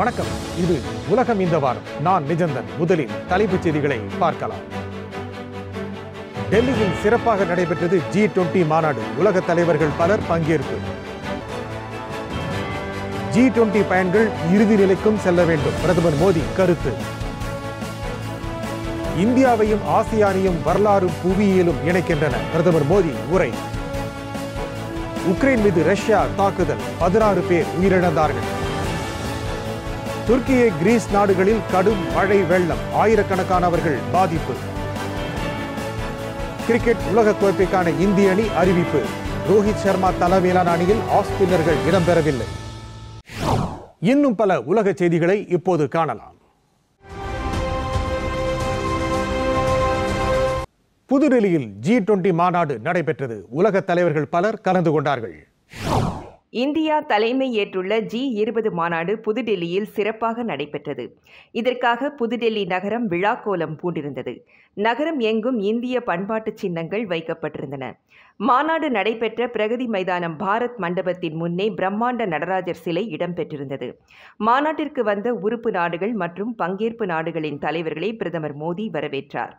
வணக்கம் இது உலகம் இந்த வாரம் நான் நிஜந்தன் முதலில் தலைப்புச் செய்திகளை பார்க்கலாம் டெல்லியில் சிறப்பாக நடைபெற்றது ஜி டுவெண்டி மாநாடு உலக தலைவர்கள் பலர் பங்கேற்பு ஜி டுவெண்டி பயன்கள் இறுதி நிலைக்கும் செல்ல வேண்டும் பிரதமர் மோடி கருத்து இந்தியாவையும் ஆசியானையும் வரலாறு புவியியலும் இணைக்கின்றன பிரதமர் மோடி உரை உக்ரைன் மீது ரஷ்யா தாக்குதல் பதினாறு பேர் உயிரிழந்தார்கள் துருக்கிய கிரீஸ் நாடுகளில் கடும் மழை வெள்ளம் ஆயிரக்கணக்கானவர்கள் பாதிப்பு கிரிக்கெட் உலக கோப்பைக்கான இந்திய அணி அறிவிப்பு ரோஹித் சர்மா தலைமையிலான அணியில் ஆஸ்பின்னர்கள் இடம்பெறவில்லை இன்னும் பல உலக செய்திகளை இப்போது காணலாம் புதுடெல்லியில் ஜி டுவெண்டி மாநாடு நடைபெற்றது உலக தலைவர்கள் பலர் கலந்து கொண்டார்கள் இந்தியா தலைமை ஏற்றுள்ள ஜி இருபது மாநாடு புதுடெல்லியில் சிறப்பாக நடைபெற்றது இதற்காக புதுடெல்லி நகரம் விழா கோலம் பூண்டிருந்தது நகரம் எங்கும் இந்திய பண்பாட்டு சின்னங்கள் வைக்கப்பட்டிருந்தன மாநாடு நடைபெற்ற பிரகதி மைதானம் பாரத் மண்டபத்தின் முன்னே பிரம்மாண்ட நடராஜர் சிலை இடம்பெற்றிருந்தது மாநாட்டிற்கு வந்த உறுப்பு நாடுகள் மற்றும் பங்கேற்பு நாடுகளின் தலைவர்களை பிரதமர் மோடி வரவேற்றார்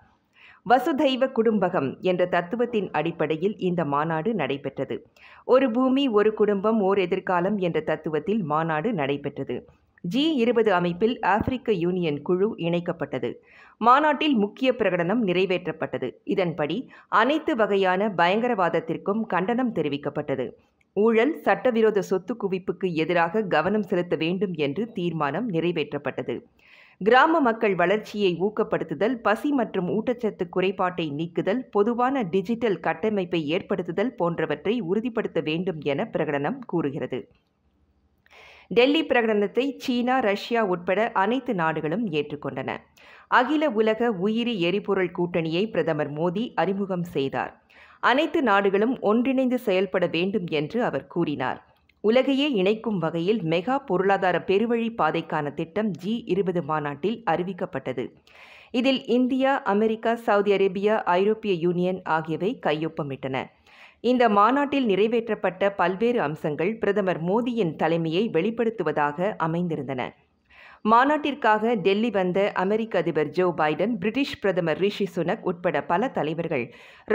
வசுதெய்வ குடும்பகம் என்ற தத்துவத்தின் அடிப்படையில் இந்த மாநாடு நடைபெற்றது ஒரு பூமி ஒரு குடும்பம் ஓர் எதிர்காலம் என்ற தத்துவத்தில் மாநாடு நடைபெற்றது ஜி இருபது அமைப்பில் ஆப்பிரிக்க யூனியன் குழு இணைக்கப்பட்டது மாநாட்டில் முக்கிய பிரகடனம் நிறைவேற்றப்பட்டது இதன்படி அனைத்து வகையான பயங்கரவாதத்திற்கும் கண்டனம் தெரிவிக்கப்பட்டது ஊழல் சட்டவிரோத சொத்து குவிப்புக்கு எதிராக கவனம் செலுத்த வேண்டும் என்று தீர்மானம் நிறைவேற்றப்பட்டது கிராம மக்கள் வளர்ச்சியை ஊக்கப்படுத்துதல் பசி மற்றும் ஊட்டச்சத்து குறைபாட்டை நீக்குதல் பொதுவான டிஜிட்டல் கட்டமைப்பை ஏற்படுத்துதல் போன்றவற்றை உறுதிப்படுத்த வேண்டும் என பிரகடனம் கூறுகிறது டெல்லி பிரகடனத்தை சீனா ரஷ்யா உட்பட அனைத்து நாடுகளும் ஏற்றுக்கொண்டன அகில உலக உயிரி எரிபொருள் கூட்டணியை பிரதமர் மோடி அறிமுகம் செய்தார் அனைத்து நாடுகளும் ஒன்றிணைந்து செயல்பட வேண்டும் என்று அவர் கூறினார் உலகையே இணைக்கும் வகையில் மெகா பொருளாதார பெருவழி பாதைக்கான திட்டம் ஜி இருபது மாநாட்டில் அறிவிக்கப்பட்டது இதில் இந்தியா அமெரிக்கா சவுதி அரேபியா ஐரோப்பிய யூனியன் ஆகியவை கையொப்பமிட்டன இந்த மாநாட்டில் நிறைவேற்றப்பட்ட பல்வேறு அம்சங்கள் பிரதமர் மோடியின் தலைமையை வெளிப்படுத்துவதாக அமைந்திருந்தன மாநாட்டிற்காக டெல்லி வந்த அமெரிக்க அதிபர் ஜோ பைடன் பிரிட்டிஷ் பிரதமர் ரிஷி சுனக் உட்பட பல தலைவர்கள்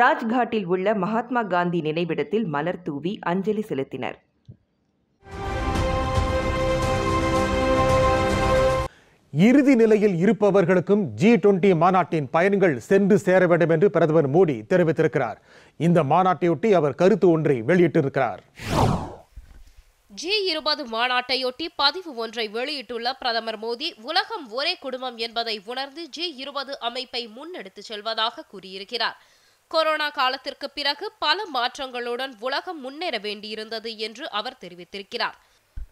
ராஜ்காட்டில் உள்ள மகாத்மா காந்தி நினைவிடத்தில் மலர் தூவி அஞ்சலி செலுத்தினர் இறுதி நிலையில் இருப்பவர்களுக்கும் ஜி டுவெண்டி மாநாட்டின் பயன்கள் சென்று சேர வேண்டும் என்று பிரதமர் மோடி தெரிவித்திருக்கிறார் இந்த மாநாட்டையொட்டி அவர் கருத்து ஒன்றை வெளியிட்டிருக்கிறார் ஜி இருபது மாநாட்டையொட்டி பதிவு ஒன்றை வெளியிட்டுள்ள பிரதமர் மோடி உலகம் ஒரே குடும்பம் என்பதை உணர்ந்து ஜி இருபது அமைப்பை முன்னெடுத்துச் செல்வதாக கூறியிருக்கிறார் கொரோனா காலத்திற்கு பிறகு பல மாற்றங்களுடன் உலகம் முன்னேற வேண்டியிருந்தது என்று அவர் தெரிவித்திருக்கிறார்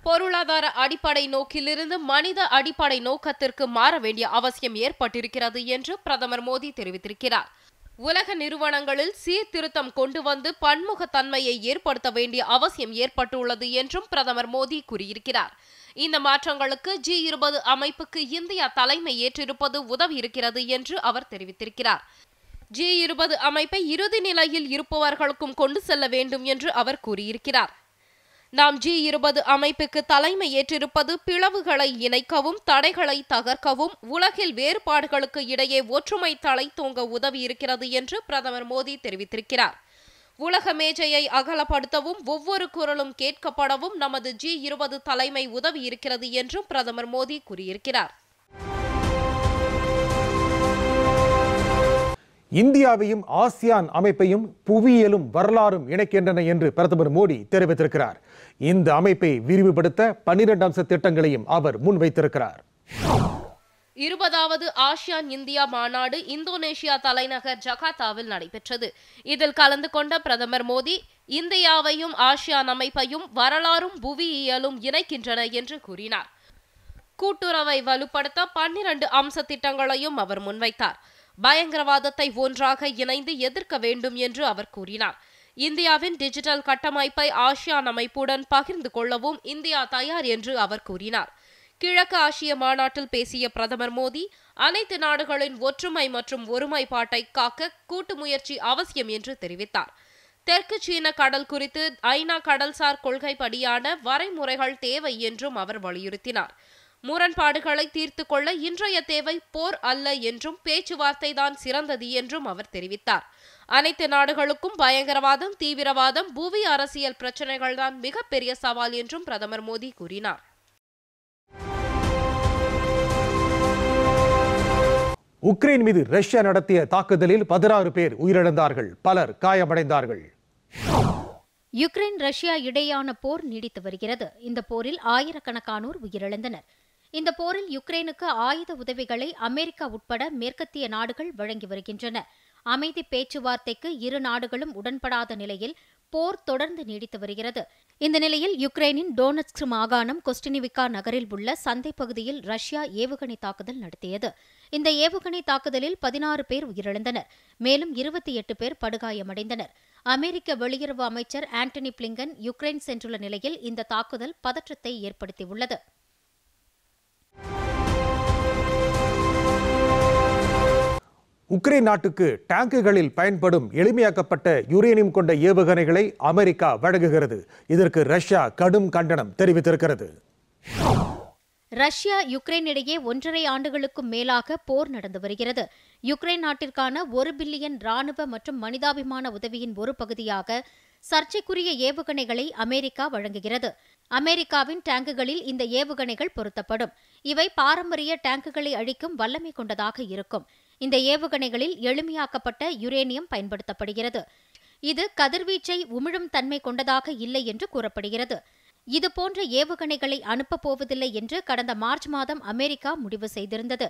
பொருளாதார அடிப்படை நோக்கிலிருந்து மனித அடிப்படை நோக்கத்திற்கு மாற வேண்டிய அவசியம் ஏற்பட்டிருக்கிறது என்று பிரதமர் மோடி தெரிவித்திருக்கிறார் உலக நிறுவனங்களில் சீர்திருத்தம் கொண்டு வந்து பன்முகத்தன்மையை ஏற்படுத்த வேண்டிய அவசியம் ஏற்பட்டுள்ளது என்றும் பிரதமர் மோடி கூறியிருக்கிறார் இந்த மாற்றங்களுக்கு ஜி இருபது அமைப்புக்கு இந்தியா தலைமை ஏற்றிருப்பது உதவி இருக்கிறது என்று அவர் தெரிவித்திருக்கிறார் ஜி இருபது அமைப்பை இறுதி நிலையில் இருப்பவர்களுக்கும் கொண்டு செல்ல வேண்டும் என்று அவர் கூறியிருக்கிறார் நாம் ஜி இருபது அமைப்புக்கு தலைமை ஏற்றிருப்பது பிளவுகளை இணைக்கவும் தடைகளை தகர்க்கவும் உலகில் வேறுபாடுகளுக்கு இடையே ஒற்றுமை தலை தூங்க உதவி இருக்கிறது என்று பிரதமர் மோடி தெரிவித்திருக்கிறார் உலக மேஜையை அகலப்படுத்தவும் ஒவ்வொரு குரலும் கேட்கப்படவும் நமது ஜி இருபது தலைமை உதவி இருக்கிறது என்றும் பிரதமர் மோடி கூறியிருக்கிறார் இந்தியாவையும் ஆசியான் அமைப்பையும் புவியியலும் வரலாறும் இணைக்கின்றன என்று பிரதமர் மோடி தெரிவித்திருக்கிறார் இந்த அமைப்பை விரிவுபடுத்த பன்னிரண்டு அம்ச திட்டங்களையும் அவர் முன்வைத்திருக்கிறார் இருபதாவது ஆசியான் இந்தியா மாநாடு இந்தோனேஷியா தலைநகர் ஜகாத்தாவில் நடைபெற்றது இதில் கலந்து கொண்ட பிரதமர் மோடி இந்தியாவையும் ஆசியான் அமைப்பையும் வரலாறும் புவியியலும் இணைக்கின்றன என்று கூறினார் கூட்டுறவை வலுப்படுத்த பன்னிரண்டு அம்ச திட்டங்களையும் அவர் முன்வைத்தார் பயங்கரவாதத்தை ஒன்றாக இணைந்து எதிர்க்க வேண்டும் என்று அவர் கூறினார் இந்தியாவின் டிஜிட்டல் கட்டமைப்பை ஆசியான் அமைப்புடன் பகிர்ந்து கொள்ளவும் இந்தியா தயார் என்று அவர் கூறினார் கிழக்கு ஆசிய மாநாட்டில் பேசிய பிரதமர் மோடி அனைத்து நாடுகளின் ஒற்றுமை மற்றும் ஒருமைப்பாட்டை காக்க கூட்டு முயற்சி அவசியம் என்று தெரிவித்தார் தெற்கு சீன கடல் குறித்து ஐநா கடல்சார் கொள்கைப்படியான வரைமுறைகள் தேவை என்றும் அவர் வலியுறுத்தினார் முரண்பாடுகளை தீர்த்து கொள்ள இன்றைய தேவை போர் அல்ல என்றும் பேச்சுவார்த்தைதான் சிறந்தது என்றும் அவர் தெரிவித்தார் அனைத்து நாடுகளுக்கும் பயங்கரவாதம் தீவிரவாதம் பூவி அரசியல் பிரச்சனைகள்தான் மிகப்பெரிய சவால் என்றும் பிரதமர் மோடி கூறினார் உக்ரைன் மீது ரஷ்யா நடத்திய தாக்குதலில் பதினாறு பேர் உயிரிழந்தார்கள் பலர் காயமடைந்தார்கள் யுக்ரைன் ரஷ்யா இடையான போர் நீடித்து வருகிறது இந்த போரில் ஆயிரக்கணக்கானோர் உயிரிழந்தனர் இந்த போரில் யுக்ரைனுக்கு ஆயுத உதவிகளை அமெரிக்கா உட்பட மேற்கத்திய நாடுகள் வழங்கி வருகின்றன அமைதி பேச்சுவார்த்தைக்கு இரு நாடுகளும் உடன்படாத நிலையில் போர் தொடர்ந்து நீடித்து வருகிறது இந்த நிலையில் யுக்ரைனின் டோனஸ்க் மாகாணம் கொஸ்டினிவிகா நகரில் உள்ள சந்தை பகுதியில் ரஷ்யா ஏவுகணை தாக்குதல் நடத்தியது இந்த ஏவுகணை தாக்குதலில் பதினாறு பேர் உயிரிழந்தனர் மேலும் இருபத்தி எட்டு பேர் படுகாயமடைந்தனர் அமெரிக்க வெளியுறவு அமைச்சர் ஆண்டனி பிளிங்கன் யுக்ரைன் சென்றுள்ள நிலையில் இந்த தாக்குதல் பதற்றத்தை ஏற்படுத்தியுள்ளது உக்ரைன் நாட்டுக்கு டேங்குகளில் பயன்படும் எளிமையாக்கப்பட்ட யுரேனியம் கொண்ட ஏவுகணைகளை அமெரிக்கா வழங்குகிறது இதற்கு ரஷ்யா கடும் கண்டனம் தெரிவித்திருக்கிறது ரஷ்யா யுக்ரைன் இடையே ஒன்றரை ஆண்டுகளுக்கும் மேலாக போர் நடந்து வருகிறது யுக்ரைன் நாட்டிற்கான ஒரு பில்லியன் ராணுவ மற்றும் மனிதாபிமான உதவியின் ஒரு பகுதியாக சர்ச்சைக்குரிய ஏவுகணைகளை அமெரிக்கா வழங்குகிறது அமெரிக்காவின் டேங்குகளில் இந்த ஏவுகணைகள் பொருத்தப்படும் இவை பாரம்பரிய டேங்குகளை அழிக்கும் வல்லமை கொண்டதாக இருக்கும் இந்த ஏவுகணைகளில் எளிமையாக்கப்பட்ட யுரேனியம் பயன்படுத்தப்படுகிறது இது கதிர்வீச்சை உமிழும் தன்மை கொண்டதாக இல்லை என்று கூறப்படுகிறது இதுபோன்ற ஏவுகணைகளை அனுப்பப் போவதில்லை என்று கடந்த மார்ச் மாதம் அமெரிக்கா முடிவு செய்திருந்தது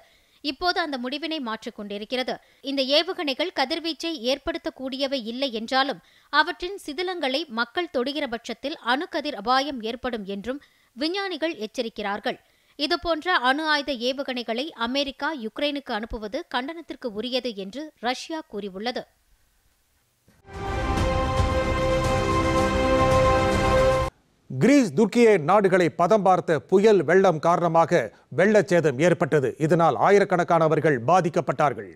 இப்போது அந்த முடிவினை மாற்றிக் கொண்டிருக்கிறது இந்த ஏவுகணைகள் கதிர்வீச்சை ஏற்படுத்தக்கூடியவை இல்லை என்றாலும் அவற்றின் சிதிலங்களை மக்கள் தொடுகிற பட்சத்தில் அணுக்கதிர் அபாயம் ஏற்படும் என்றும் விஞ்ஞானிகள் எச்சரிக்கிறார்கள் இதுபோன்ற அணு ஆயுத ஏவுகணைகளை அமெரிக்கா யுக்ரைனுக்கு அனுப்புவது கண்டனத்திற்கு உரியது என்று ரஷ்யா கூறியுள்ளது கிரீஸ் துர்க்கிய நாடுகளை பதம் பார்த்த புயல் வெள்ளம் காரணமாக வெள்ளச்சேதம் ஏற்பட்டது இதனால் ஆயிரக்கணக்கானவர்கள் பாதிக்கப்பட்டார்கள்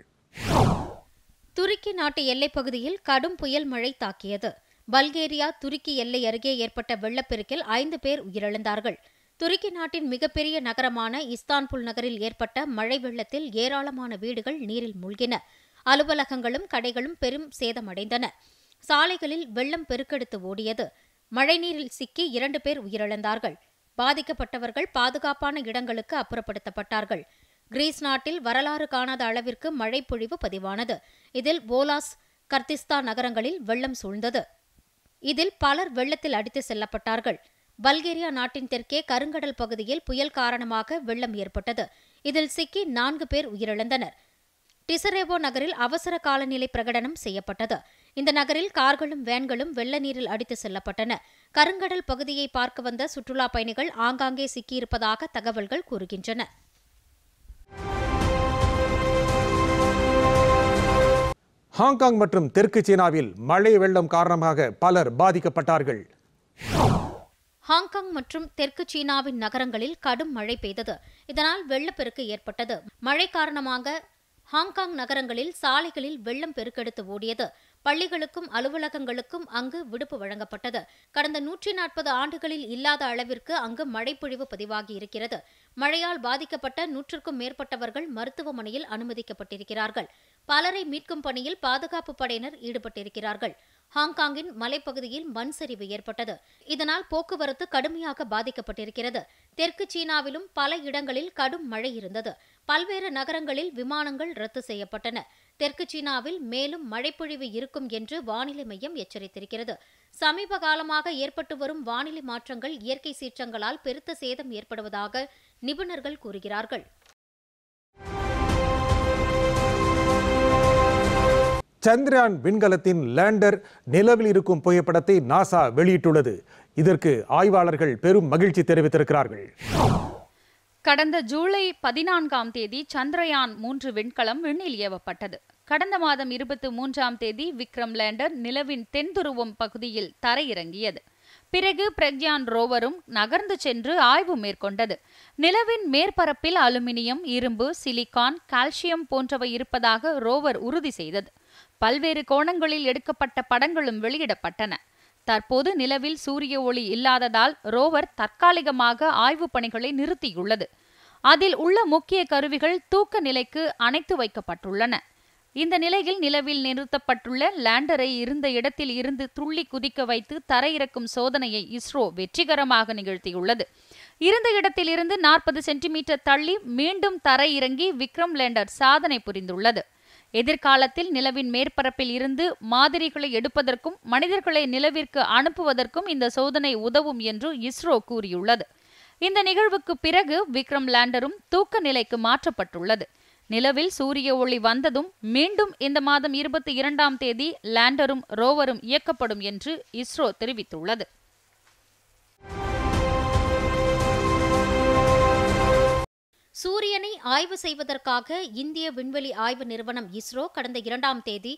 துருக்கி நாட்டு பகுதியில் கடும் புயல் மழை தாக்கியது பல்கேரியா துருக்கி எல்லை அருகே ஏற்பட்ட வெள்ளப்பெருக்கில் ஐந்து பேர் உயிரிழந்தார்கள் துருக்கி நாட்டின் மிகப்பெரிய நகரமான இஸ்தான்புல் நகரில் ஏற்பட்ட மழை வெள்ளத்தில் ஏராளமான வீடுகள் நீரில் மூழ்கின அலுவலகங்களும் கடைகளும் பெரும் சேதமடைந்தன சாலைகளில் வெள்ளம் பெருக்கெடுத்து ஓடியது மழைநீரில் சிக்கி இரண்டு பேர் உயிரிழந்தார்கள் பாதிக்கப்பட்டவர்கள் பாதுகாப்பான இடங்களுக்கு அப்புறப்படுத்தப்பட்டார்கள் கிரீஸ் நாட்டில் வரலாறு காணாத அளவிற்கு மழை பொழிவு பதிவானது இதில் போலாஸ் கர்திஸ்தா நகரங்களில் வெள்ளம் சூழ்ந்தது இதில் பலர் வெள்ளத்தில் அடித்து செல்லப்பட்டார்கள் பல்கேரியா நாட்டின் தெற்கே கருங்கடல் பகுதியில் புயல் காரணமாக வெள்ளம் ஏற்பட்டது இதில் சிக்கி நான்கு பேர் உயிரிழந்தனர் டிசரேவோ நகரில் அவசர காலநிலை பிரகடனம் செய்யப்பட்டது இந்த நகரில் கார்களும் வேன்களும் வெள்ள நீரில் அடித்து செல்லப்பட்டன கருங்கடல் பகுதியை பார்க்க வந்த சுற்றுலா பயணிகள் ஆங்காங்கே சிக்கியிருப்பதாக தகவல்கள் கூறுகின்றன ஹாங்காங் மற்றும் தெற்கு சீனாவில் மழை வெள்ளம் காரணமாக பலர் பாதிக்கப்பட்டார்கள் ஹாங்காங் மற்றும் தெற்கு சீனாவின் நகரங்களில் கடும் மழை பெய்தது இதனால் வெள்ளப்பெருக்கு ஏற்பட்டது மழை காரணமாக ஹாங்காங் நகரங்களில் சாலைகளில் வெள்ளம் பெருக்கெடுத்து ஓடியது பள்ளிகளுக்கும் அலுவலகங்களுக்கும் அங்கு விடுப்பு வழங்கப்பட்டது கடந்த நூற்றி நாற்பது ஆண்டுகளில் இல்லாத அளவிற்கு அங்கு மழைப்பொழிவு பதிவாகி இருக்கிறது மழையால் பாதிக்கப்பட்ட நூற்றுக்கும் மேற்பட்டவர்கள் மருத்துவமனையில் அனுமதிக்கப்பட்டிருக்கிறார்கள் பலரை மீட்கும் பணியில் பாதுகாப்பு படையினர் ஈடுபட்டிருக்கிறார்கள் ஹாங்காங்கின் மலைப்பகுதியில் மண் சரிவு ஏற்பட்டது இதனால் போக்குவரத்து கடுமையாக பாதிக்கப்பட்டிருக்கிறது தெற்கு சீனாவிலும் பல இடங்களில் கடும் மழை இருந்தது பல்வேறு நகரங்களில் விமானங்கள் ரத்து செய்யப்பட்டன தெற்கு சீனாவில் மேலும் மழைப்பொழிவு இருக்கும் என்று வானிலை மையம் எச்சரித்திருக்கிறது சமீப காலமாக ஏற்பட்டு வரும் வானிலை மாற்றங்கள் இயற்கை சீற்றங்களால் பெருத்த சேதம் ஏற்படுவதாக நிபுணர்கள் கூறுகிறார்கள் சந்திரயான் விண்கலத்தின் லேண்டர் நிலவில் இருக்கும் புகைப்படத்தை நாசா வெளியிட்டுள்ளது இதற்கு ஆய்வாளர்கள் பெரும் மகிழ்ச்சி தெரிவித்திருக்கிறார்கள் கடந்த ஜூலை பதினான்காம் தேதி சந்திரயான் மூன்று விண்கலம் விண்ணில் ஏவப்பட்டது கடந்த மாதம் இருபத்தி மூன்றாம் தேதி விக்ரம் லேண்டர் நிலவின் தென்துருவம் பகுதியில் தரையிறங்கியது பிறகு பிரக்யான் ரோவரும் நகர்ந்து சென்று ஆய்வு மேற்கொண்டது நிலவின் மேற்பரப்பில் அலுமினியம் இரும்பு சிலிகான் கால்சியம் போன்றவை இருப்பதாக ரோவர் உறுதி செய்தது பல்வேறு கோணங்களில் எடுக்கப்பட்ட படங்களும் வெளியிடப்பட்டன தற்போது நிலவில் சூரிய ஒளி இல்லாததால் ரோவர் தற்காலிகமாக ஆய்வுப் பணிகளை நிறுத்தியுள்ளது அதில் உள்ள முக்கிய கருவிகள் தூக்க நிலைக்கு அணைத்து வைக்கப்பட்டுள்ளன இந்த நிலையில் நிலவில் நிறுத்தப்பட்டுள்ள லேண்டரை இருந்த இடத்தில் இருந்து துள்ளி குதிக்க வைத்து தரையிறக்கும் சோதனையை இஸ்ரோ வெற்றிகரமாக நிகழ்த்தியுள்ளது இருந்த இடத்திலிருந்து நாற்பது சென்டிமீட்டர் தள்ளி மீண்டும் தரையிறங்கி விக்ரம் லேண்டர் சாதனை புரிந்துள்ளது எதிர்காலத்தில் நிலவின் மேற்பரப்பில் இருந்து மாதிரிகளை எடுப்பதற்கும் மனிதர்களை நிலவிற்கு அனுப்புவதற்கும் இந்த சோதனை உதவும் என்று இஸ்ரோ கூறியுள்ளது இந்த நிகழ்வுக்கு பிறகு விக்ரம் லேண்டரும் தூக்க நிலைக்கு மாற்றப்பட்டுள்ளது நிலவில் சூரிய ஒளி வந்ததும் மீண்டும் இந்த மாதம் இருபத்தி இரண்டாம் தேதி லேண்டரும் ரோவரும் இயக்கப்படும் என்று இஸ்ரோ தெரிவித்துள்ளது சூரியனை ஆய்வு செய்வதற்காக இந்திய விண்வெளி ஆய்வு நிறுவனம் இஸ்ரோ கடந்த இரண்டாம் தேதி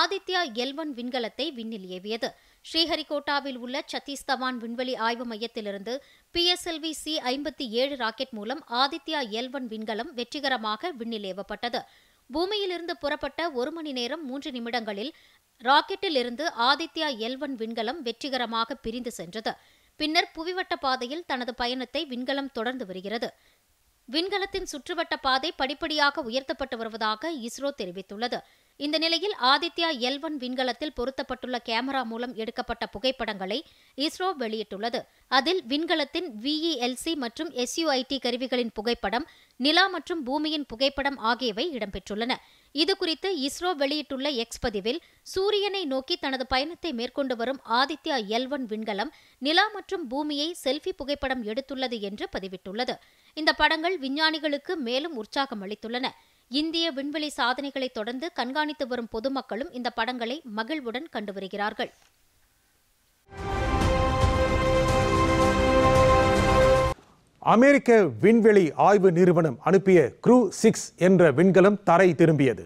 ஆதித்யா எல்வன் விண்கலத்தை விண்ணில் ஏவியது ஸ்ரீஹரிகோட்டாவில் உள்ள சத்தீஸ்தவான் விண்வெளி ஆய்வு மையத்திலிருந்து பிஎஸ்எல்வி சி ஐம்பத்தி ஏழு ராக்கெட் மூலம் ஆதித்யா எல்வன் விண்கலம் வெற்றிகரமாக விண்ணில் ஏவப்பட்டது பூமியிலிருந்து புறப்பட்ட ஒரு மணி நேரம் மூன்று நிமிடங்களில் ராக்கெட்டில் இருந்து ஆதித்யா எல்வன் விண்கலம் வெற்றிகரமாக பிரிந்து சென்றது பின்னர் புவிவட்ட பாதையில் தனது பயணத்தை விண்கலம் தொடர்ந்து வருகிறது விண்கலத்தின் சுற்றுவட்ட பாதை படிப்படியாக உயர்த்தப்பட்டு வருவதாக இஸ்ரோ தெரிவித்துள்ளது இந்த நிலையில் ஆதித்யா எல் ஒன் விண்கலத்தில் பொருத்தப்பட்டுள்ள கேமரா மூலம் எடுக்கப்பட்ட புகைப்படங்களை இஸ்ரோ வெளியிட்டுள்ளது அதில் விண்கலத்தின் விஇஎல்சி e மற்றும் எஸ்யூஐடி கருவிகளின் புகைப்படம் நிலா மற்றும் பூமியின் புகைப்படம் ஆகியவை இடம்பெற்றுள்ளன இது குறித்து இஸ்ரோ வெளியிட்டுள்ள எக்ஸ் பதிவில் சூரியனை நோக்கி தனது பயணத்தை மேற்கொண்டு வரும் ஆதித்யா எல் ஒன் விண்கலம் நிலா மற்றும் பூமியை செல்ஃபி புகைப்படம் எடுத்துள்ளது என்று பதிவிட்டுள்ளது இந்த படங்கள் விஞ்ஞானிகளுக்கு மேலும் உற்சாகம் அளித்துள்ளன இந்திய விண்வெளி சாதனைகளை தொடர்ந்து கண்காணித்து வரும் பொதுமக்களும் இந்த படங்களை மகிழ்வுடன் கண்டு வருகிறார்கள் அமெரிக்க விண்வெளி ஆய்வு நிறுவனம் அனுப்பிய குரூ சிக்ஸ் என்ற விண்கலம் தரை திரும்பியது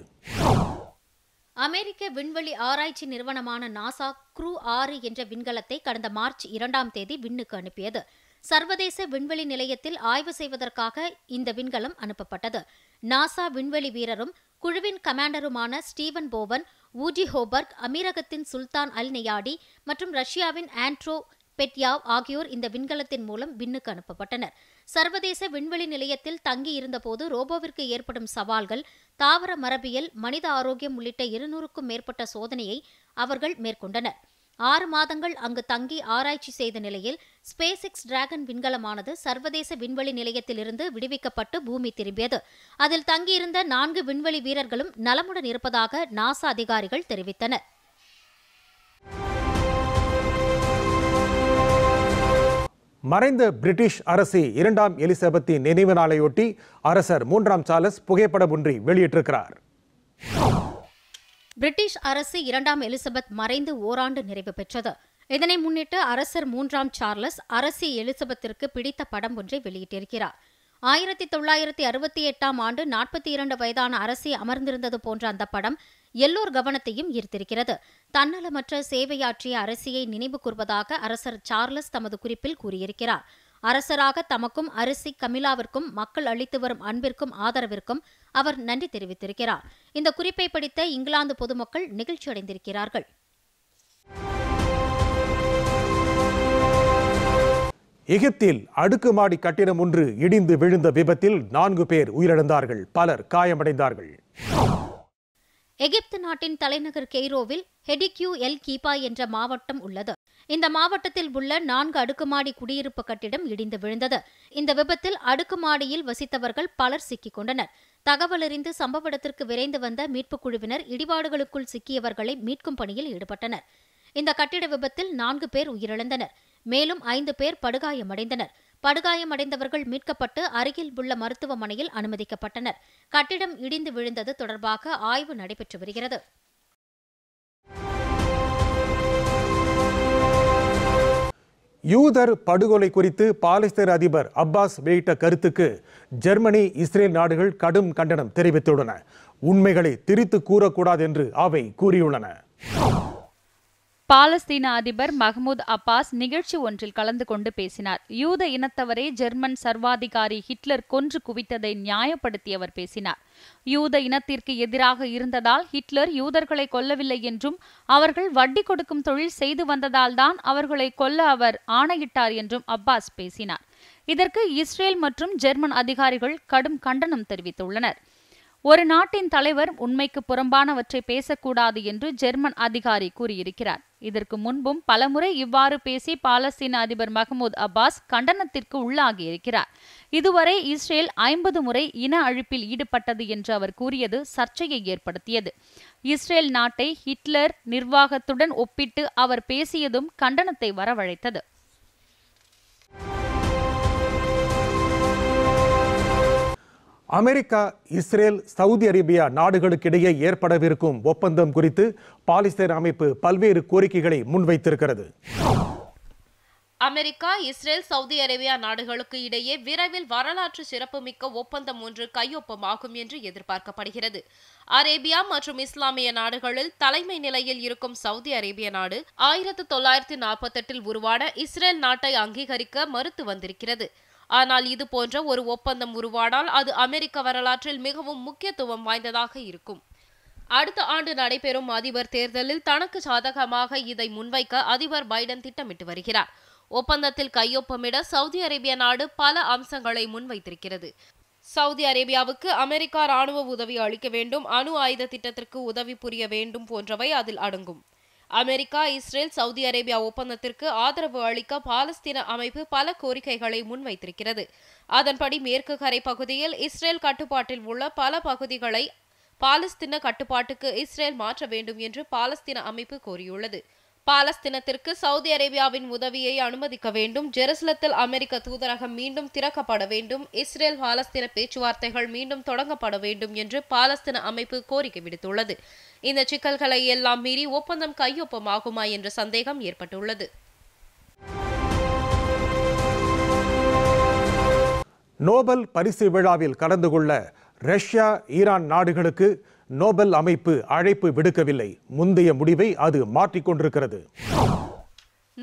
அமெரிக்க விண்வெளி ஆராய்ச்சி நிறுவனமான நாசா குரூ ஆறு என்ற விண்கலத்தை கடந்த மார்ச் இரண்டாம் தேதி விண்ணுக்கு அனுப்பியது சர்வதேச விண்வெளி நிலையத்தில் ஆய்வு செய்வதற்காக இந்த விண்கலம் அனுப்பப்பட்டது நாசா விண்வெளி வீரரும் குழுவின் கமாண்டருமான ஸ்டீவன் போவன் ஊஜி ஹோபர்க் அமீரகத்தின் சுல்தான் அல் நெயாடி மற்றும் ரஷ்யாவின் ஆண்ட்ரோ பெட்யாவ் ஆகியோர் இந்த விண்கலத்தின் மூலம் விண்ணுக்கு அனுப்பப்பட்டனர் சர்வதேச விண்வெளி நிலையத்தில் தங்கியிருந்தபோது ரோபோவிற்கு ஏற்படும் சவால்கள் தாவர மரபியல் மனித ஆரோக்கியம் உள்ளிட்ட இருநூறுக்கும் மேற்பட்ட சோதனையை அவர்கள் மேற்கொண்டனர் ஆறு மாதங்கள் அங்கு தங்கி ஆராய்ச்சி செய்த நிலையில் ஸ்பேஸ் எக்ஸ் டிராகன் விண்கலமானது சர்வதேச விண்வெளி நிலையத்திலிருந்து விடுவிக்கப்பட்டு பூமி திரும்பியது அதில் தங்கியிருந்த நான்கு விண்வெளி வீரர்களும் நலமுடன் இருப்பதாக நாசா அதிகாரிகள் தெரிவித்தனர் மறைந்த பிரிட்டிஷ் அரசி இரண்டாம் எலிசபெத்தின் நினைவு நாளையொட்டி அரசர் மூன்றாம் சார்லஸ் புகைப்படம் ஒன்றை வெளியிட்டிருக்கிறார் பிரிட்டிஷ் அரசு இரண்டாம் எலிசபெத் மறைந்து ஓராண்டு நிறைவு பெற்றது இதனை முன்னிட்டு அரசர் மூன்றாம் சார்லஸ் அரசி எலிசபெத்திற்கு பிடித்த படம் ஒன்றை வெளியிட்டிருக்கிறார் ஆயிரத்தி தொள்ளாயிரத்தி அறுபத்தி எட்டாம் ஆண்டு நாற்பத்தி இரண்டு வயதான அரசி அமர்ந்திருந்தது போன்ற அந்த படம் எல்லோர் கவனத்தையும் ஈர்த்திருக்கிறது தன்னலமற்ற சேவையாற்றிய அரசியை நினைவு கூர்வதாக அரசர் சார்லஸ் தமது குறிப்பில் கூறியிருக்கிறார் அரசராக தமக்கும் அரிசி கமிலாவிற்கும் மக்கள் அளித்து வரும் அன்பிற்கும் ஆதரவிற்கும் அவர் நன்றி தெரிவித்திருக்கிறார் இந்த குறிப்பை படித்த இங்கிலாந்து பொதுமக்கள் நெகிழ்ச்சியடைந்திருக்கிறார்கள் எகிப்தில் அடுக்குமாடி கட்டிடம் ஒன்று இடிந்து விழுந்த விபத்தில் நான்கு பேர் உயிரிழந்தார்கள் பலர் காயமடைந்தார்கள் எகிப்து நாட்டின் தலைநகர் கெய்ரோவில் ஹெடிக்யூ எல் கீபா என்ற மாவட்டம் உள்ளது இந்த மாவட்டத்தில் உள்ள நான்கு அடுக்குமாடி குடியிருப்பு கட்டிடம் இடிந்து விழுந்தது இந்த விபத்தில் அடுக்குமாடியில் வசித்தவர்கள் பலர் சிக்கிக் கொண்டனர் தகவலறிந்து சம்பவ இடத்திற்கு விரைந்து வந்த மீட்புக் குழுவினர் இடிபாடுகளுக்குள் சிக்கியவர்களை மீட்கும் பணியில் ஈடுபட்டனர் இந்த கட்டிட விபத்தில் நான்கு பேர் உயிரிழந்தனர் மேலும் ஐந்து பேர் படுகாயமடைந்தனர் படுகாயமடைந்தவர்கள் மீட்கப்பட்டு அருகில் உள்ள மருத்துவமனையில் அனுமதிக்கப்பட்டனர் கட்டிடம் இடிந்து விழுந்தது தொடர்பாக ஆய்வு நடைபெற்று வருகிறது யூதர் படுகொலை குறித்து பாலஸ்தீன அதிபர் அப்பாஸ் வெளியிட்ட கருத்துக்கு ஜெர்மனி இஸ்ரேல் நாடுகள் கடும் கண்டனம் தெரிவித்துள்ளன உண்மைகளை திரித்து கூறக்கூடாது என்று அவை கூறியுள்ளன பாலஸ்தீன அதிபர் மஹமூத் அப்பாஸ் நிகழ்ச்சி ஒன்றில் கலந்து கொண்டு பேசினார் யூத இனத்தவரை ஜெர்மன் சர்வாதிகாரி ஹிட்லர் கொன்று குவித்ததை நியாயப்படுத்தி அவர் பேசினார் யூத இனத்திற்கு எதிராக இருந்ததால் ஹிட்லர் யூதர்களை கொல்லவில்லை என்றும் அவர்கள் வட்டி கொடுக்கும் தொழில் செய்து வந்ததால் தான் அவர்களை கொல்ல அவர் ஆணையிட்டார் என்றும் அப்பாஸ் பேசினார் இதற்கு இஸ்ரேல் மற்றும் ஜெர்மன் அதிகாரிகள் கடும் கண்டனம் தெரிவித்துள்ளனர் ஒரு நாட்டின் தலைவர் உண்மைக்கு புறம்பானவற்றை பேசக்கூடாது என்று ஜெர்மன் அதிகாரி கூறியிருக்கிறார் இதற்கு முன்பும் பலமுறை இவ்வாறு பேசி பாலஸ்தீன அதிபர் மஹமூத் அப்பாஸ் கண்டனத்திற்கு உள்ளாகியிருக்கிறார் இதுவரை இஸ்ரேல் ஐம்பது முறை இன அழிப்பில் ஈடுபட்டது என்று அவர் கூறியது சர்ச்சையை ஏற்படுத்தியது இஸ்ரேல் நாட்டை ஹிட்லர் நிர்வாகத்துடன் ஒப்பிட்டு அவர் பேசியதும் கண்டனத்தை வரவழைத்தது அமெரிக்கா இஸ்ரேல் சவுதி அரேபியா நாடுகளுக்கிடையே ஏற்படவிருக்கும் ஒப்பந்தம் குறித்து பாலிஸ்தீன் அமைப்பு பல்வேறு கோரிக்கைகளை முன்வைத்திருக்கிறது அமெரிக்கா இஸ்ரேல் சவுதி அரேபியா நாடுகளுக்கு இடையே விரைவில் வரலாற்று சிறப்புமிக்க ஒப்பந்தம் ஒன்று கையொப்பமாகும் என்று எதிர்பார்க்கப்படுகிறது அரேபியா மற்றும் இஸ்லாமிய நாடுகளில் தலைமை நிலையில் இருக்கும் சவுதி அரேபிய நாடு ஆயிரத்து தொள்ளாயிரத்தி நாற்பத்தெட்டில் உருவான இஸ்ரேல் நாட்டை அங்கீகரிக்க மறுத்து வந்திருக்கிறது ஆனால் இது போன்ற ஒரு ஒப்பந்தம் உருவானால் அது அமெரிக்க வரலாற்றில் மிகவும் முக்கியத்துவம் வாய்ந்ததாக இருக்கும் அடுத்த ஆண்டு நடைபெறும் அதிபர் தேர்தலில் தனக்கு சாதகமாக இதை முன்வைக்க அதிபர் பைடன் திட்டமிட்டு வருகிறார் ஒப்பந்தத்தில் கையொப்பமிட சவுதி அரேபிய நாடு பல அம்சங்களை முன்வைத்திருக்கிறது சவுதி அரேபியாவுக்கு அமெரிக்கா ராணுவ உதவி அளிக்க வேண்டும் அணு ஆயுத திட்டத்திற்கு உதவி புரிய வேண்டும் போன்றவை அதில் அடங்கும் அமெரிக்கா இஸ்ரேல் சவுதி அரேபியா ஒப்பந்தத்திற்கு ஆதரவு அளிக்க பாலஸ்தீன அமைப்பு பல கோரிக்கைகளை முன்வைத்திருக்கிறது அதன்படி மேற்கு கரை பகுதியில் இஸ்ரேல் கட்டுப்பாட்டில் உள்ள பல பகுதிகளை பாலஸ்தீன கட்டுப்பாட்டுக்கு இஸ்ரேல் மாற்ற வேண்டும் என்று பாலஸ்தீன அமைப்பு கோரியுள்ளது பாலஸ்தீனத்திற்கு சவுதி அரேபியாவின் உதவியை அனுமதிக்க வேண்டும் ஜெருசலத்தில் அமெரிக்க தூதரகம் மீண்டும் திறக்கப்பட வேண்டும் இஸ்ரேல் பாலஸ்தீன பேச்சுவார்த்தைகள் மீண்டும் தொடங்கப்பட வேண்டும் என்று பாலஸ்தீன அமைப்பு கோரிக்கை விடுத்துள்ளது இந்த சிக்கல்களை எல்லாம் மீறி ஒப்பந்தம் கையொப்பமாகுமா என்ற சந்தேகம் ஏற்பட்டுள்ளது நோபல் பரிசு விழாவில் கலந்து கொள்ள ரஷ்யா ஈரான் நாடுகளுக்கு நோபல் அமைப்பு அழைப்பு விடுக்கவில்லை முந்தைய முடிவை அது மாற்றிக்கொண்டிருக்கிறது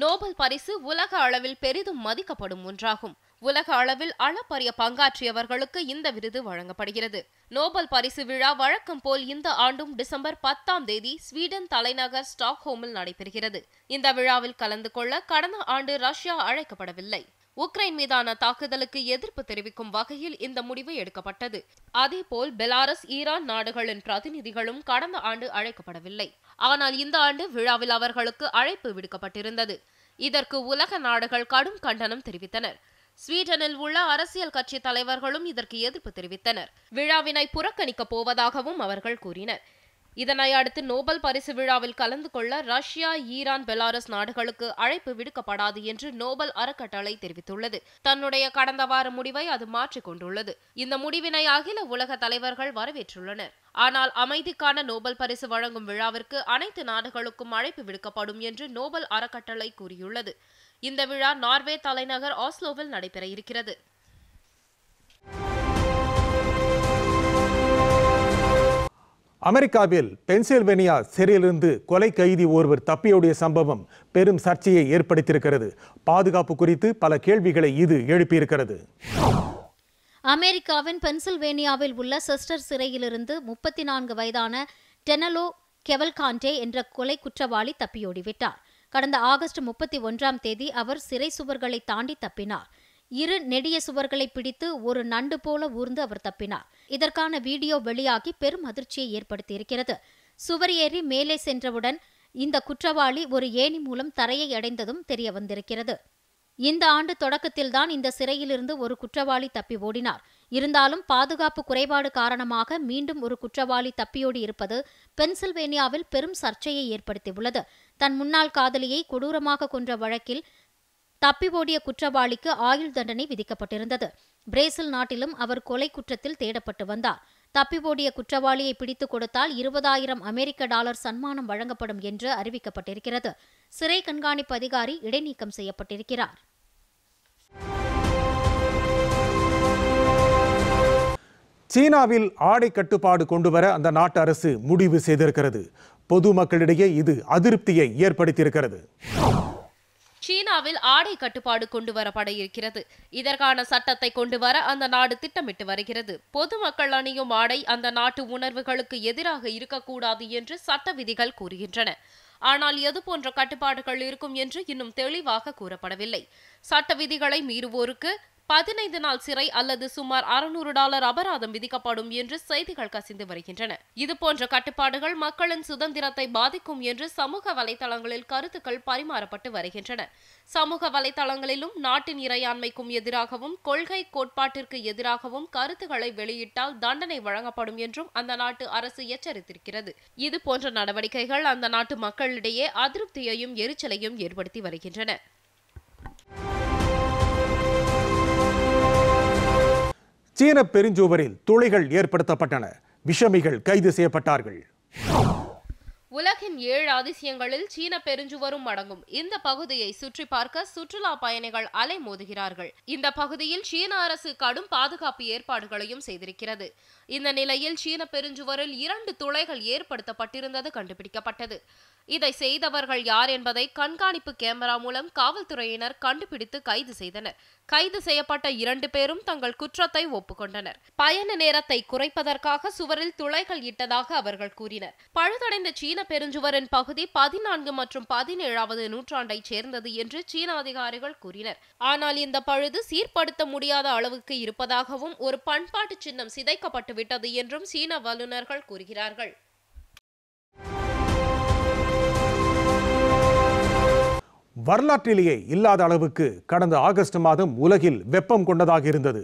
நோபல் பரிசு உலக அளவில் பெரிதும் மதிக்கப்படும் ஒன்றாகும் உலக அளவில் அளப்பரிய பங்காற்றியவர்களுக்கு இந்த விருது வழங்கப்படுகிறது நோபல் பரிசு விழா வழக்கம் போல் இந்த ஆண்டும் டிசம்பர் பத்தாம் தேதி ஸ்வீடன் தலைநகர் ஸ்டாக்ஹோமில் நடைபெறுகிறது இந்த விழாவில் கலந்து கொள்ள கடந்த ஆண்டு ரஷ்யா அழைக்கப்படவில்லை உக்ரைன் மீதான தாக்குதலுக்கு எதிர்ப்பு தெரிவிக்கும் வகையில் இந்த முடிவு எடுக்கப்பட்டது அதேபோல் பெலாரஸ் ஈரான் நாடுகளின் பிரதிநிதிகளும் கடந்த ஆண்டு அழைக்கப்படவில்லை ஆனால் இந்த ஆண்டு விழாவில் அவர்களுக்கு அழைப்பு விடுக்கப்பட்டிருந்தது இதற்கு உலக நாடுகள் கடும் கண்டனம் தெரிவித்தனர் ஸ்வீடனில் உள்ள அரசியல் கட்சி தலைவர்களும் இதற்கு எதிர்ப்பு தெரிவித்தனர் விழாவினை புறக்கணிக்கப் போவதாகவும் அவர்கள் கூறினர் இதனை அடுத்து நோபல் பரிசு விழாவில் கலந்து கொள்ள ரஷ்யா ஈரான் பெலாரஸ் நாடுகளுக்கு அழைப்பு விடுக்கப்படாது என்று நோபல் அறக்கட்டளை தெரிவித்துள்ளது தன்னுடைய கடந்த வார முடிவை அது மாற்றிக் கொண்டுள்ளது இந்த முடிவினை அகில உலக தலைவர்கள் வரவேற்றுள்ளனர் ஆனால் அமைதிக்கான நோபல் பரிசு வழங்கும் விழாவிற்கு அனைத்து நாடுகளுக்கும் அழைப்பு விடுக்கப்படும் என்று நோபல் அறக்கட்டளை கூறியுள்ளது இந்த விழா நார்வே தலைநகர் ஆஸ்லோவில் நடைபெற இருக்கிறது அமெரிக்காவில் பென்சில்வேனியா சிறையிலிருந்து கொலை கைதி ஒருவர் தப்பியோடிய சம்பவம் பெரும் சர்ச்சையை ஏற்படுத்தியிருக்கிறது பாதுகாப்பு குறித்து பல கேள்விகளை இது எழுப்பியிருக்கிறது அமெரிக்காவின் பென்சில்வேனியாவில் உள்ள சிஸ்டர் சிறையிலிருந்து முப்பத்தி நான்கு வயதான டெனலோ கெவல்காண்டே என்ற கொலை குற்றவாளி தப்பியோடிவிட்டார் கடந்த ஆகஸ்ட் முப்பத்தி ஒன்றாம் தேதி அவர் சிறை சுவர்களை தாண்டி தப்பினார் இரு நெடிய சுவர்களை பிடித்து ஒரு நண்டு போல ஊர்ந்து அவர் தப்பினார் இதற்கான வீடியோ வெளியாகி பெரும் அதிர்ச்சியை ஏற்படுத்தியிருக்கிறது சுவர் ஏறி மேலே சென்றவுடன் இந்த குற்றவாளி ஒரு ஏணி மூலம் தரையை அடைந்ததும் தெரிய வந்திருக்கிறது இந்த ஆண்டு தொடக்கத்தில்தான் இந்த சிறையிலிருந்து ஒரு குற்றவாளி தப்பி ஓடினார் இருந்தாலும் பாதுகாப்பு குறைபாடு காரணமாக மீண்டும் ஒரு குற்றவாளி தப்பியோடி இருப்பது பென்சில்வேனியாவில் பெரும் சர்ச்சையை ஏற்படுத்தியுள்ளது தன் முன்னாள் காதலியை கொடூரமாக கொன்ற வழக்கில் தப்பி ஓடிய குற்றவாளிக்கு ஆயுள் தண்டனை விதிக்கப்பட்டிருந்தது பிரேசில் நாட்டிலும் அவர் கொலை குற்றத்தில் தேடப்பட்டு வந்தார் தப்பி ஓடிய குற்றவாளியை பிடித்துக் கொடுத்தால் இருபதாயிரம் அமெரிக்க டாலர் சன்மானம் வழங்கப்படும் என்று அறிவிக்கப்பட்டிருக்கிறது சிறை கண்காணிப்பு அதிகாரி இடைநீக்கம் செய்யப்பட்டிருக்கிறார் சீனாவில் ஆடை கட்டுப்பாடு கொண்டுவர அந்த நாட்டு அரசு முடிவு செய்திருக்கிறது பொதுமக்களிடையே இது அதிருப்தியை ஏற்படுத்தியிருக்கிறது சீனாவில் ஆடை கட்டுப்பாடு கொண்டு வரப்பட இருக்கிறது இதற்கான சட்டத்தை கொண்டு வர அந்த நாடு திட்டமிட்டு வருகிறது பொதுமக்கள் அணியும் ஆடை அந்த நாட்டு உணர்வுகளுக்கு எதிராக இருக்கக்கூடாது என்று சட்ட விதிகள் கூறுகின்றன ஆனால் எது போன்ற கட்டுப்பாடுகள் இருக்கும் என்று இன்னும் தெளிவாக கூறப்படவில்லை சட்ட விதிகளை மீறுவோருக்கு பதினைந்து நாள் சிறை அல்லது சுமார் அறுநூறு டாலர் அபராதம் விதிக்கப்படும் என்று செய்திகள் கசிந்து வருகின்றன இதுபோன்ற கட்டுப்பாடுகள் மக்களின் சுதந்திரத்தை பாதிக்கும் என்று சமூக வலைதளங்களில் கருத்துக்கள் பரிமாறப்பட்டு வருகின்றன சமூக வலைதளங்களிலும் நாட்டின் இறையாண்மைக்கும் எதிராகவும் கொள்கை கோட்பாட்டிற்கு எதிராகவும் கருத்துக்களை வெளியிட்டால் தண்டனை வழங்கப்படும் என்றும் அந்த நாட்டு அரசு எச்சரித்திருக்கிறது இதுபோன்ற நடவடிக்கைகள் அந்த நாட்டு மக்களிடையே அதிருப்தியையும் எரிச்சலையும் ஏற்படுத்தி வருகின்றன சீன பெருஞ்சுவரில் துளைகள் ஏற்படுத்தப்பட்டன விஷமிகள் கைது செய்யப்பட்டார்கள் உலகின் ஏழு அதிசயங்களில் சீன பெருஞ்சுவரும் அடங்கும் இந்த பகுதியை சுற்றி பார்க்க சுற்றுலா பயணிகள் அலைமோதுகிறார்கள் இந்த பகுதியில் சீன அரசு கடும் பாதுகாப்பு ஏற்பாடுகளையும் செய்திருக்கிறது இந்த நிலையில் சீன பெருஞ்சுவரில் இரண்டு துளைகள் ஏற்படுத்தப்பட்டிருந்தது கண்டுபிடிக்கப்பட்டது இதை செய்தவர்கள் யார் என்பதை கண்காணிப்பு கேமரா மூலம் காவல்துறையினர் கண்டுபிடித்து கைது செய்தனர் கைது செய்யப்பட்ட இரண்டு பேரும் தங்கள் குற்றத்தை ஒப்புக்கொண்டனர் பயண நேரத்தை குறைப்பதற்காக சுவரில் துளைகள் இட்டதாக அவர்கள் கூறினர் பழுதடைந்த சீன பெருஞ்சுவரின் பகுதி பதினான்கு மற்றும் பதினேழாவது நூற்றாண்டைச் சேர்ந்தது என்று சீன அதிகாரிகள் கூறினர் ஆனால் இந்த பழுது சீர்படுத்த முடியாத அளவுக்கு இருப்பதாகவும் ஒரு பண்பாட்டு சின்னம் சிதைக்கப்பட்டு விட்டது என்றும் சீன வல்லுநர்கள் கூறுகிறார்கள் வரலாற்றிலேயே இல்லாத அளவுக்கு கடந்த ஆகஸ்ட் மாதம் உலகில் வெப்பம் கொண்டதாக இருந்தது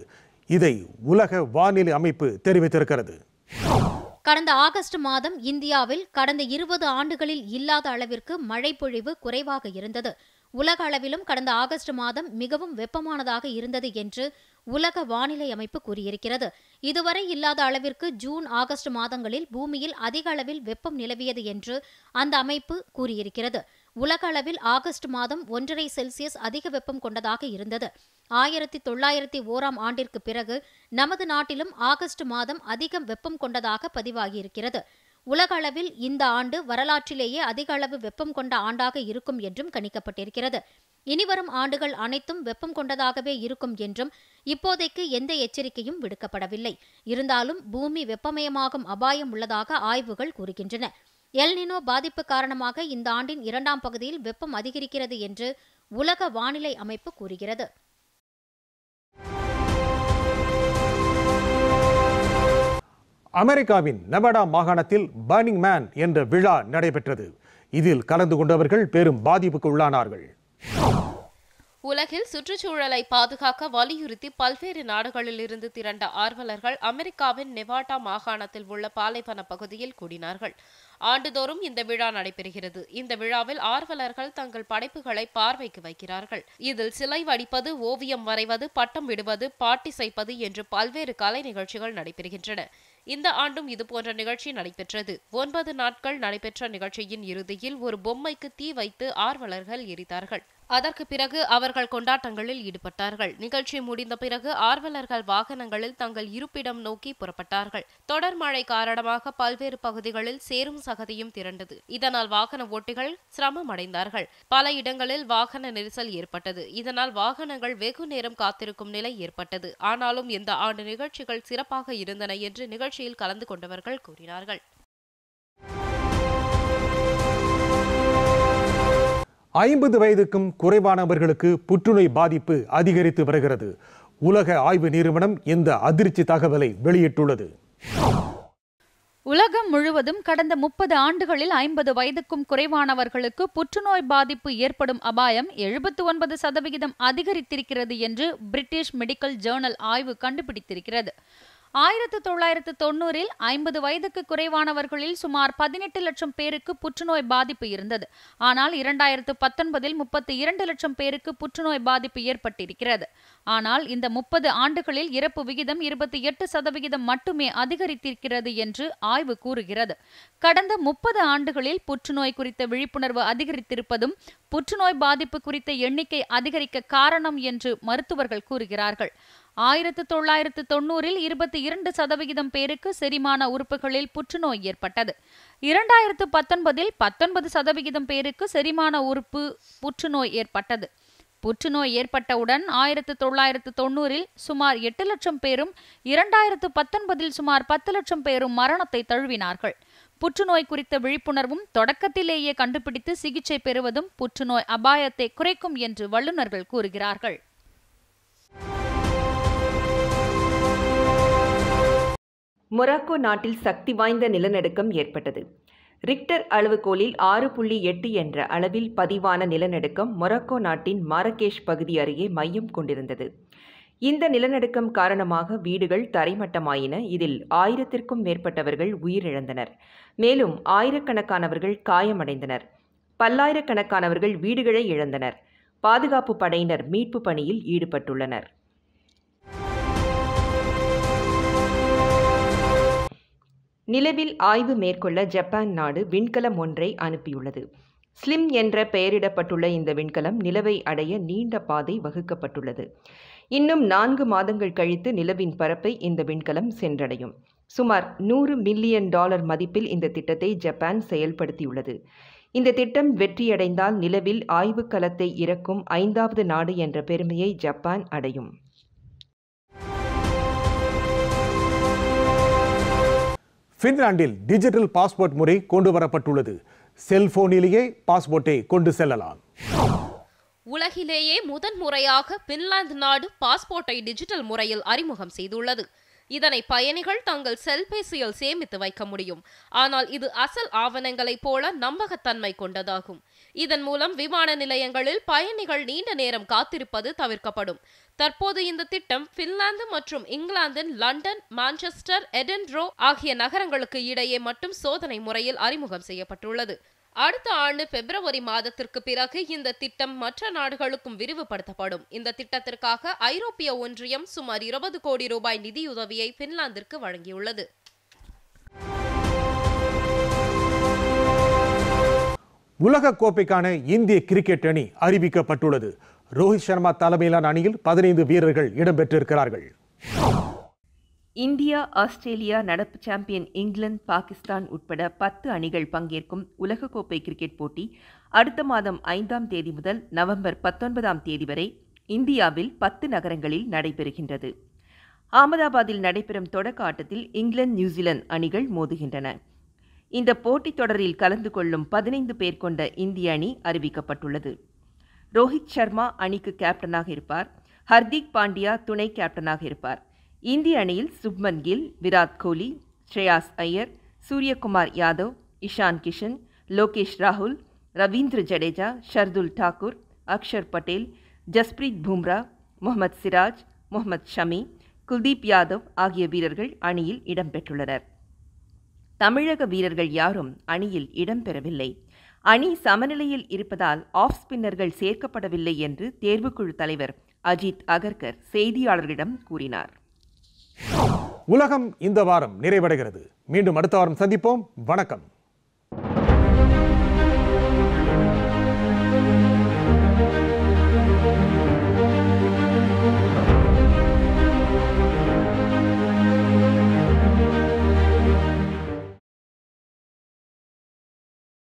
இதை உலக வானிலை அமைப்பு தெரிவித்திருக்கிறது கடந்த ஆகஸ்ட் மாதம் இந்தியாவில் கடந்த இருபது ஆண்டுகளில் இல்லாத அளவிற்கு மழைப்பொழிவு குறைவாக இருந்தது உலக அளவிலும் கடந்த ஆகஸ்ட் மாதம் மிகவும் வெப்பமானதாக இருந்தது என்று உலக வானிலை அமைப்பு கூறியிருக்கிறது இதுவரை இல்லாத அளவிற்கு ஜூன் ஆகஸ்ட் மாதங்களில் பூமியில் அதிக அளவில் வெப்பம் நிலவியது என்று அந்த அமைப்பு கூறியிருக்கிறது உலக அளவில் ஆகஸ்ட் மாதம் ஒன்றரை செல்சியஸ் அதிக வெப்பம் கொண்டதாக இருந்தது ஆயிரத்தி தொள்ளாயிரத்தி ஓராம் ஆண்டிற்கு பிறகு நமது நாட்டிலும் ஆகஸ்ட் மாதம் அதிகம் வெப்பம் கொண்டதாக பதிவாகியிருக்கிறது உலகளவில் இந்த ஆண்டு வரலாற்றிலேயே அதிக அளவு வெப்பம் கொண்ட ஆண்டாக இருக்கும் என்றும் கணிக்கப்பட்டிருக்கிறது இனிவரும் ஆண்டுகள் அனைத்தும் வெப்பம் கொண்டதாகவே இருக்கும் என்றும் இப்போதைக்கு எந்த எச்சரிக்கையும் விடுக்கப்படவில்லை இருந்தாலும் பூமி வெப்பமயமாகும் அபாயம் உள்ளதாக ஆய்வுகள் கூறுகின்றன எல்னினோ பாதிப்பு காரணமாக இந்த ஆண்டின் இரண்டாம் பகுதியில் வெப்பம் அதிகரிக்கிறது என்று உலக வானிலை அமைப்பு கூறுகிறது அமெரிக்காவின் நெவடா மாகாணத்தில் பர்னிங் மேன் என்ற விழா நடைபெற்றது இதில் கலந்து கொண்டவர்கள் பெரும் பாதிப்புக்கு உள்ளானார்கள் உலகில் சுற்றுச்சூழலை பாதுகாக்க வலியுறுத்தி பல்வேறு நாடுகளில் இருந்து திரண்ட ஆர்வலர்கள் அமெரிக்காவின் நெவாடா மாகாணத்தில் உள்ள பாலைவன பகுதியில் கூடினார்கள் ஆண்டுதோறும் இந்த விழா நடைபெறுகிறது இந்த விழாவில் ஆர்வலர்கள் தங்கள் படைப்புகளை பார்வைக்கு வைக்கிறார்கள் இதில் சிலை வடிப்பது ஓவியம் வரைவது பட்டம் விடுவது பாட்டி என்று பல்வேறு கலை நிகழ்ச்சிகள் நடைபெறுகின்றன இந்த ஆண்டும் இதுபோன்ற நிகழ்ச்சி நடைபெற்றது ஒன்பது நாட்கள் நடைபெற்ற நிகழ்ச்சியின் இறுதியில் ஒரு பொம்மைக்கு தீ வைத்து ஆர்வலர்கள் எரித்தார்கள் அதற்கு பிறகு அவர்கள் கொண்டாட்டங்களில் ஈடுபட்டார்கள் நிகழ்ச்சி முடிந்த பிறகு ஆர்வலர்கள் வாகனங்களில் தங்கள் இருப்பிடம் நோக்கி புறப்பட்டார்கள் தொடர் மழை காரணமாக பல்வேறு பகுதிகளில் சேரும் சகதியும் திரண்டது இதனால் வாகன ஓட்டிகள் சிரமம் அடைந்தார்கள் பல இடங்களில் வாகன நெரிசல் ஏற்பட்டது இதனால் வாகனங்கள் வெகு நேரம் காத்திருக்கும் நிலை ஏற்பட்டது ஆனாலும் இந்த ஆண்டு நிகழ்ச்சிகள் சிறப்பாக இருந்தன என்று நிகழ்ச்சியில் கலந்து கொண்டவர்கள் கூறினார்கள் ஐம்பது வயதுக்கும் குறைவானவர்களுக்கு புற்றுநோய் பாதிப்பு அதிகரித்து வருகிறது உலக ஆய்வு நிறுவனம் இந்த அதிர்ச்சி தகவலை வெளியிட்டுள்ளது உலகம் முழுவதும் கடந்த முப்பது ஆண்டுகளில் ஐம்பது வயதுக்கும் குறைவானவர்களுக்கு புற்றுநோய் பாதிப்பு ஏற்படும் அபாயம் எழுபத்து ஒன்பது சதவிகிதம் அதிகரித்திருக்கிறது என்று பிரிட்டிஷ் மெடிக்கல் ஜேர்னல் ஆய்வு கண்டுபிடித்திருக்கிறது ஆயிரத்து தொள்ளாயிரத்து தொண்ணூறில் ஐம்பது வயதுக்கு குறைவானவர்களில் சுமார் பதினெட்டு லட்சம் பேருக்கு புற்றுநோய் பாதிப்பு இருந்தது ஆனால் இரண்டாயிரத்து பத்தொன்பதில் முப்பத்தி இரண்டு லட்சம் பேருக்கு புற்றுநோய் பாதிப்பு ஏற்பட்டிருக்கிறது ஆனால் இந்த முப்பது ஆண்டுகளில் இறப்பு விகிதம் இருபத்தி எட்டு சதவிகிதம் மட்டுமே அதிகரித்திருக்கிறது என்று ஆய்வு கூறுகிறது கடந்த முப்பது ஆண்டுகளில் புற்றுநோய் குறித்த விழிப்புணர்வு அதிகரித்திருப்பதும் புற்றுநோய் பாதிப்பு குறித்த எண்ணிக்கை அதிகரிக்க காரணம் என்று மருத்துவர்கள் கூறுகிறார்கள் ஆயிரத்து தொள்ளாயிரத்து தொன்னூறில் இருபத்தி இரண்டு சதவிகிதம் பேருக்கு செரிமான உறுப்புகளில் புற்றுநோய் ஏற்பட்டது இரண்டாயிரத்து பத்தொன்பதில் பத்தொன்பது சதவிகிதம் பேருக்கு செரிமான உறுப்பு புற்றுநோய் ஏற்பட்டது புற்றுநோய் ஏற்பட்டவுடன் ஆயிரத்து தொள்ளாயிரத்து தொண்ணூறில் சுமார் எட்டு லட்சம் பேரும் இரண்டாயிரத்து பத்தொன்பதில் சுமார் பத்து லட்சம் பேரும் மரணத்தை தழுவினார்கள் புற்றுநோய் குறித்த விழிப்புணர்வும் தொடக்கத்திலேயே கண்டுபிடித்து சிகிச்சை பெறுவதும் புற்றுநோய் அபாயத்தை குறைக்கும் என்று வல்லுநர்கள் கூறுகிறார்கள் மொராக்கோ நாட்டில் சக்தி வாய்ந்த நிலநடுக்கம் ஏற்பட்டது ரிக்டர் அளவுகோலில் ஆறு புள்ளி எட்டு என்ற அளவில் பதிவான நிலநடுக்கம் மொராக்கோ நாட்டின் மாரகேஷ் பகுதி அருகே மையம் கொண்டிருந்தது இந்த நிலநடுக்கம் காரணமாக வீடுகள் தரைமட்டமாயின இதில் ஆயிரத்திற்கும் மேற்பட்டவர்கள் உயிரிழந்தனர் மேலும் ஆயிரக்கணக்கானவர்கள் காயமடைந்தனர் பல்லாயிரக்கணக்கானவர்கள் வீடுகளை இழந்தனர் பாதுகாப்பு படையினர் மீட்பு பணியில் ஈடுபட்டுள்ளனர் நிலவில் ஆய்வு மேற்கொள்ள ஜப்பான் நாடு விண்கலம் ஒன்றை அனுப்பியுள்ளது ஸ்லிம் என்ற பெயரிடப்பட்டுள்ள இந்த விண்கலம் நிலவை அடைய நீண்ட பாதை வகுக்கப்பட்டுள்ளது இன்னும் நான்கு மாதங்கள் கழித்து நிலவின் பரப்பை இந்த விண்கலம் சென்றடையும் சுமார் நூறு மில்லியன் டாலர் மதிப்பில் இந்த திட்டத்தை ஜப்பான் செயல்படுத்தியுள்ளது இந்த திட்டம் வெற்றியடைந்தால் நிலவில் ஆய்வுக்களத்தை இறக்கும் ஐந்தாவது நாடு என்ற பெருமையை ஜப்பான் அடையும் பின்லாண்டில் டிஜிட்டல் பாஸ்போர்ட் முறை கொண்டு வரப்பட்டுள்ளது செல்போனிலேயே பாஸ்போர்ட்டை கொண்டு செல்லலாம் உலகிலேயே முதன் முறையாக பின்லாந்து நாடு பாஸ்போர்ட்டை டிஜிட்டல் முறையில் அறிமுகம் செய்துள்ளது இதனை பயணிகள் தங்கள் செல்பேசியில் சேமித்து வைக்க முடியும் ஆனால் இது அசல் ஆவணங்களைப் போல நம்பகத்தன்மை கொண்டதாகும் இதன் மூலம் விமான நிலையங்களில் பயணிகள் நீண்ட நேரம் காத்திருப்பது தவிர்க்கப்படும் தற்போது இந்த திட்டம் பின்லாந்து மற்றும் இங்கிலாந்தின் லண்டன் மான்செஸ்டர் எடன்ரோ ஆகிய நகரங்களுக்கு இடையே மட்டும் சோதனை முறையில் அறிமுகம் செய்யப்பட்டுள்ளது அடுத்த ஆண்டு பிப்ரவரி மாதத்திற்கு பிறகு இந்த திட்டம் மற்ற நாடுகளுக்கும் விரிவுபடுத்தப்படும் இந்த திட்டத்திற்காக ஐரோப்பிய ஒன்றியம் சுமார் இருபது கோடி ரூபாய் நிதியுதவியை பின்லாந்திற்கு வழங்கியுள்ளது உலக கோப்பைக்கான இந்திய கிரிக்கெட் அணி அறிவிக்கப்பட்டுள்ளது ரோஹித் சர்மா தலைமையிலான அணியில் பதினைந்து வீரர்கள் இடம்பெற்றிருக்கிறார்கள் இந்தியா ஆஸ்திரேலியா நடப்பு சாம்பியன் இங்கிலாந்து பாகிஸ்தான் உட்பட பத்து அணிகள் பங்கேற்கும் உலகக்கோப்பை கிரிக்கெட் போட்டி அடுத்த மாதம் ஐந்தாம் தேதி முதல் நவம்பர் பத்தொன்பதாம் தேதி வரை இந்தியாவில் பத்து நகரங்களில் நடைபெறுகின்றது அகமதாபாத்தில் நடைபெறும் தொடக்க ஆட்டத்தில் இங்கிலாந்து நியூசிலாந்து அணிகள் மோதுகின்றன இந்த போட்டித் தொடரில் கலந்து கொள்ளும் பதினைந்து பேர் கொண்ட இந்திய அணி அறிவிக்கப்பட்டுள்ளது ரோஹித் சர்மா அணிக்கு கேப்டனாக இருப்பார் ஹர்திக் பாண்டியா துணை கேப்டனாக இருப்பார் இந்திய அணியில் சுப்மன் கில் விராட் கோலி ஸ்ரேயாஸ் ஐயர் சூரியகுமார் யாதவ் இஷான் கிஷன் லோகேஷ் ராகுல் ரவீந்திர ஜடேஜா ஷர்துல் தாக்கூர் அக்ஷர் பட்டேல் ஜஸ்பிரீத் பும்ரா முகமது சிராஜ் முகமது ஷமி குல்தீப் யாதவ் ஆகிய வீரர்கள் அணியில் இடம்பெற்றுள்ளனர் தமிழக வீரர்கள் யாரும் அணியில் இடம்பெறவில்லை அணி சமநிலையில் இருப்பதால் ஆஃப் ஸ்பின்னர்கள் சேர்க்கப்படவில்லை என்று தேர்வுக்குழு தலைவர் அஜித் அகர்கர் செய்தியாளர்களிடம் கூறினார் உலகம் இந்த வாரம் நிறைவடைகிறது மீண்டும் அடுத்த வாரம் சந்திப்போம் வணக்கம்